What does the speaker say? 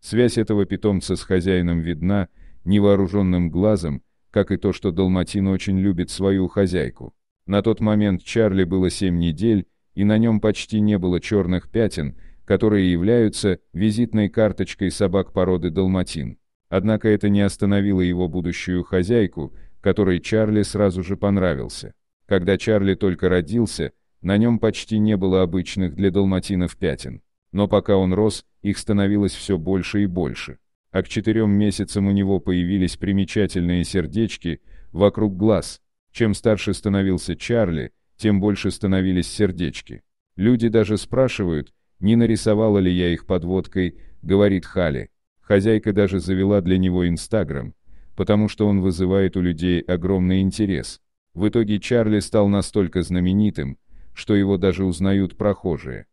Связь этого питомца с хозяином видна невооруженным глазом, как и то, что Далматин очень любит свою хозяйку. На тот момент Чарли было 7 недель, и на нем почти не было черных пятен, которые являются визитной карточкой собак породы Далматин. Однако это не остановило его будущую хозяйку, который Чарли сразу же понравился. Когда Чарли только родился, на нем почти не было обычных для далматинов пятен. Но пока он рос, их становилось все больше и больше. А к четырем месяцам у него появились примечательные сердечки вокруг глаз. Чем старше становился Чарли, тем больше становились сердечки. Люди даже спрашивают, не нарисовала ли я их подводкой, говорит Хали. Хозяйка даже завела для него Инстаграм, потому что он вызывает у людей огромный интерес. В итоге Чарли стал настолько знаменитым, что его даже узнают прохожие.